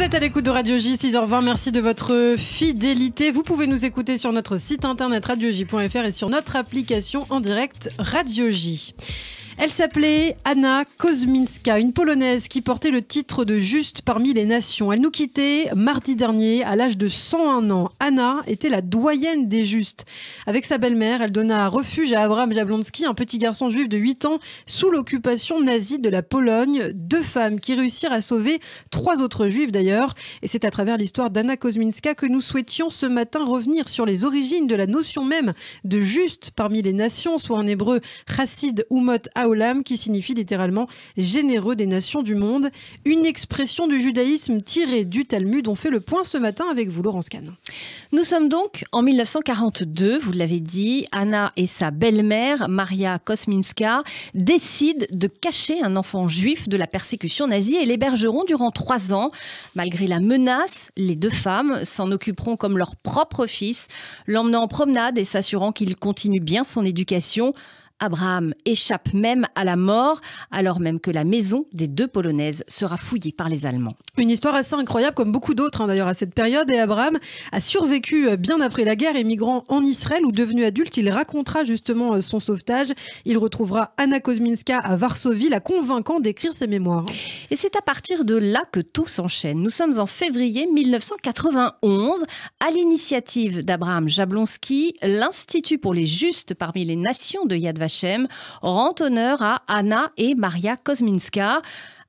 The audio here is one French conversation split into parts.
Vous êtes à l'écoute de Radio J, 6h20. Merci de votre fidélité. Vous pouvez nous écouter sur notre site internet radioJ.fr et sur notre application en direct Radio J. Elle s'appelait Anna Kozminska, une Polonaise qui portait le titre de Juste parmi les nations. Elle nous quittait mardi dernier à l'âge de 101 ans. Anna était la doyenne des justes. Avec sa belle-mère, elle donna refuge à Abraham Jablonski, un petit garçon juif de 8 ans, sous l'occupation nazie de la Pologne. Deux femmes qui réussirent à sauver trois autres juifs d'ailleurs. Et c'est à travers l'histoire d'Anna Kozminska que nous souhaitions ce matin revenir sur les origines de la notion même de juste parmi les nations, soit en hébreu chassid ou mot qui signifie littéralement généreux des nations du monde. Une expression du judaïsme tirée du Talmud. On fait le point ce matin avec vous, Laurence Kahn. Nous sommes donc en 1942, vous l'avez dit, Anna et sa belle-mère, Maria Kosminska, décident de cacher un enfant juif de la persécution nazie et l'hébergeront durant trois ans. Malgré la menace, les deux femmes s'en occuperont comme leur propre fils, l'emmenant en promenade et s'assurant qu'il continue bien son éducation. Abraham échappe même à la mort, alors même que la maison des deux Polonaises sera fouillée par les Allemands. Une histoire assez incroyable, comme beaucoup d'autres hein, d'ailleurs à cette période. Et Abraham a survécu euh, bien après la guerre, émigrant en Israël où devenu adulte, il racontera justement euh, son sauvetage. Il retrouvera Anna Kosminska à Varsovie, la convaincant d'écrire ses mémoires. Et c'est à partir de là que tout s'enchaîne. Nous sommes en février 1991. À l'initiative d'Abraham Jablonski, l'Institut pour les Justes parmi les Nations de Yad Vashem rend honneur à Anna et Maria Kosminska.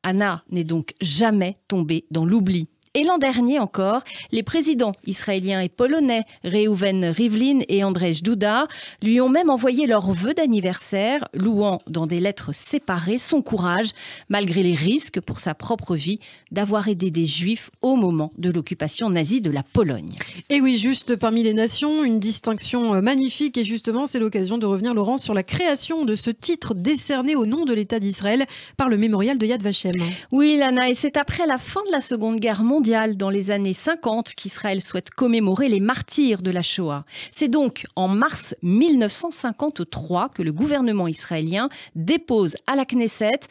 Anna n'est donc jamais tombée dans l'oubli et l'an dernier encore, les présidents israéliens et polonais Reuven Rivlin et Andrzej Duda lui ont même envoyé leurs vœux d'anniversaire, louant dans des lettres séparées son courage, malgré les risques pour sa propre vie, d'avoir aidé des juifs au moment de l'occupation nazie de la Pologne. Et oui, juste parmi les nations, une distinction euh, magnifique. Et justement, c'est l'occasion de revenir, Laurent, sur la création de ce titre décerné au nom de l'État d'Israël par le mémorial de Yad Vashem. Oui, Lana, et c'est après la fin de la Seconde Guerre mondiale dans les années 50 qu'Israël souhaite commémorer les martyrs de la Shoah. C'est donc en mars 1953 que le gouvernement israélien dépose à la Knesset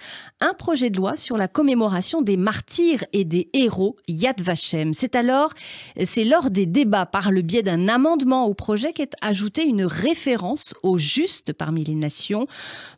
un projet de loi sur la commémoration des martyrs et des héros Yad Vashem. C'est alors, c'est lors des débats par le biais d'un amendement au projet qu'est ajoutée une référence aux justes parmi les nations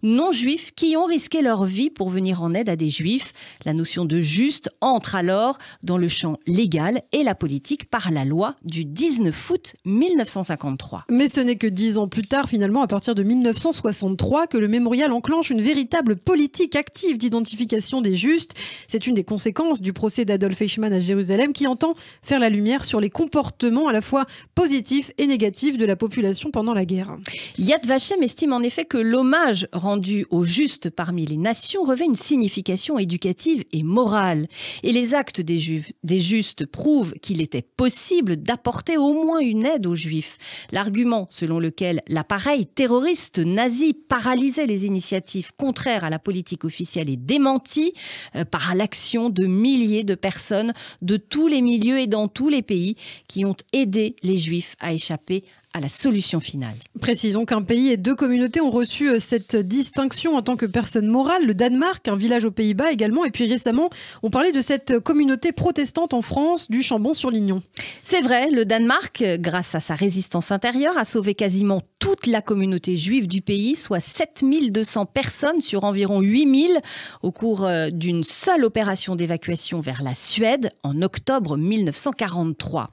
non juifs qui ont risqué leur vie pour venir en aide à des juifs. La notion de juste entre alors dans le légale légal et la politique par la loi du 19 août 1953. Mais ce n'est que dix ans plus tard, finalement, à partir de 1963, que le mémorial enclenche une véritable politique active d'identification des justes. C'est une des conséquences du procès d'Adolf Eichmann à Jérusalem qui entend faire la lumière sur les comportements à la fois positifs et négatifs de la population pendant la guerre. Yad Vashem estime en effet que l'hommage rendu aux justes parmi les nations revêt une signification éducative et morale. Et les actes des, juifs, des justes prouve qu'il était possible d'apporter au moins une aide aux juifs. L'argument selon lequel l'appareil terroriste nazi paralysait les initiatives contraires à la politique officielle est démenti euh, par l'action de milliers de personnes de tous les milieux et dans tous les pays qui ont aidé les juifs à échapper à la solution finale. Précisons qu'un pays et deux communautés ont reçu euh, cette distinction en tant que personne morale. Le Danemark, un village aux Pays-Bas également. Et puis récemment, on parlait de cette communauté protestante en France du Chambon-sur-Lignon. C'est vrai, le Danemark, grâce à sa résistance intérieure, a sauvé quasiment toute la communauté juive du pays, soit 7200 personnes sur environ 8000 au cours euh, d'une seule opération d'évacuation vers la Suède en octobre 1943.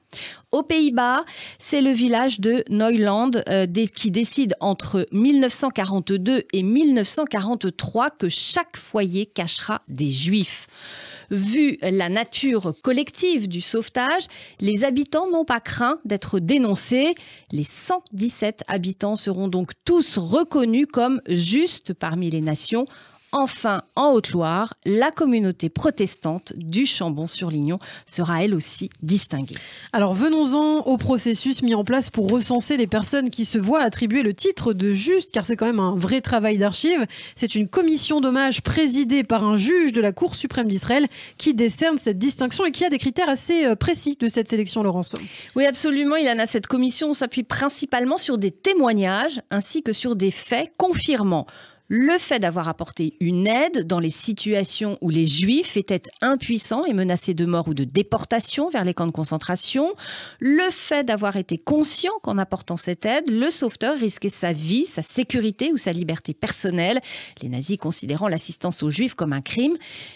Aux Pays-Bas, c'est le village de Neuland, euh, qui décide entre 1942 et 1943 que chaque foyer cachera des juifs. Vu la nature collective du sauvetage, les habitants n'ont pas craint d'être dénoncés. Les 117 habitants seront donc tous reconnus comme justes parmi les nations Enfin, en Haute-Loire, la communauté protestante du Chambon-sur-Lignon sera elle aussi distinguée. Alors venons-en au processus mis en place pour recenser les personnes qui se voient attribuer le titre de juste, car c'est quand même un vrai travail d'archives. C'est une commission d'hommage présidée par un juge de la Cour suprême d'Israël qui décerne cette distinction et qui a des critères assez euh, précis de cette sélection, Laurence. Oui, absolument, Il en a. Cette commission s'appuie principalement sur des témoignages ainsi que sur des faits confirmants le fait d'avoir apporté une aide dans les situations où les juifs étaient impuissants et menacés de mort ou de déportation vers les camps de concentration, le fait d'avoir été conscient qu'en apportant cette aide, le sauveteur risquait sa vie, sa sécurité ou sa liberté personnelle, les nazis considérant l'assistance aux juifs comme un crime,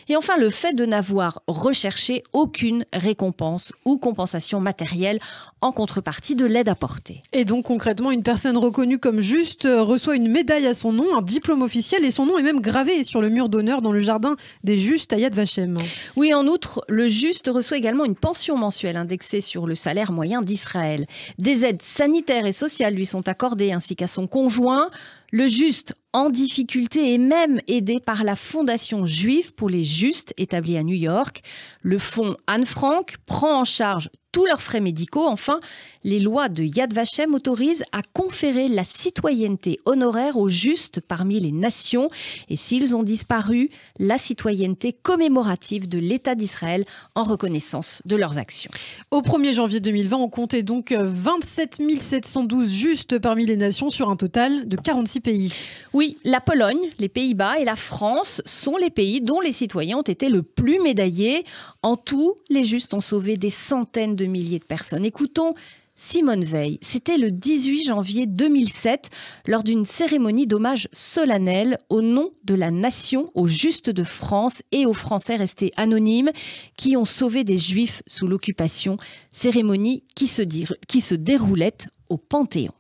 et enfin le fait de n'avoir recherché aucune récompense ou compensation matérielle en contrepartie de l'aide apportée. Et donc concrètement, une personne reconnue comme juste euh, reçoit une médaille à son nom, un diplôme officiel et son nom est même gravé sur le mur d'honneur dans le jardin des justes à Yad Vashem. Oui, en outre, le juste reçoit également une pension mensuelle indexée sur le salaire moyen d'Israël. Des aides sanitaires et sociales lui sont accordées ainsi qu'à son conjoint. Le juste en difficulté et même aidé par la Fondation juive pour les justes établie à New York. Le fonds Anne Frank prend en charge tous leurs frais médicaux. Enfin, les lois de Yad Vashem autorisent à conférer la citoyenneté honoraire aux justes parmi les nations et s'ils ont disparu, la citoyenneté commémorative de l'État d'Israël en reconnaissance de leurs actions. Au 1er janvier 2020, on comptait donc 27 euh, 712 justes parmi les nations sur un total de 46 pays. Oui, la Pologne, les Pays-Bas et la France sont les pays dont les citoyens ont été le plus médaillés. En tout, les justes ont sauvé des centaines de milliers de personnes. Écoutons Simone Veil. C'était le 18 janvier 2007, lors d'une cérémonie d'hommage solennel au nom de la nation aux justes de France et aux Français restés anonymes qui ont sauvé des Juifs sous l'occupation, cérémonie qui se, qui se déroulait au Panthéon.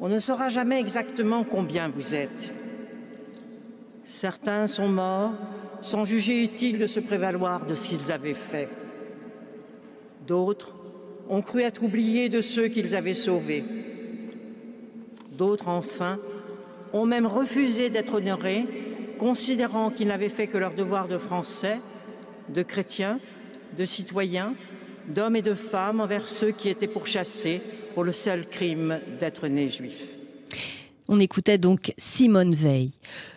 On ne saura jamais exactement combien vous êtes. Certains sont morts sans juger utile de se prévaloir de ce qu'ils avaient fait. D'autres ont cru être oubliés de ceux qu'ils avaient sauvés. D'autres, enfin, ont même refusé d'être honorés, considérant qu'ils n'avaient fait que leur devoir de Français, de chrétiens, de citoyens, d'hommes et de femmes envers ceux qui étaient pourchassés, le seul crime d'être né juif. On écoutait donc Simone Veil.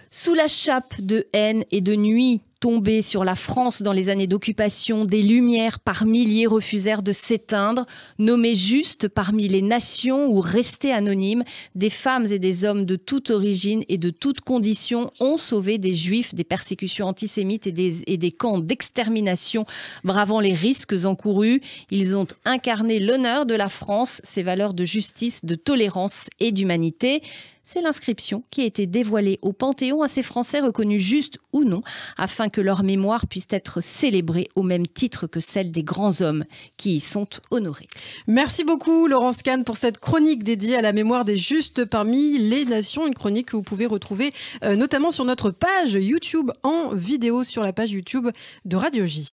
Sous la chape de haine et de nuit tombés sur la France dans les années d'occupation, des lumières par milliers refusèrent de s'éteindre, Nommés « justes parmi les nations ou restés anonymes, des femmes et des hommes de toute origine et de toute condition ont sauvé des juifs des persécutions antisémites et des camps d'extermination, bravant les risques encourus. Ils ont incarné l'honneur de la France, ses valeurs de justice, de tolérance et d'humanité c'est l'inscription qui a été dévoilée au Panthéon à ces Français reconnus justes ou non, afin que leur mémoire puisse être célébrée au même titre que celle des grands hommes qui y sont honorés. Merci beaucoup Laurence Kahn pour cette chronique dédiée à la mémoire des justes parmi les nations, une chronique que vous pouvez retrouver euh, notamment sur notre page YouTube en vidéo sur la page YouTube de Radio J.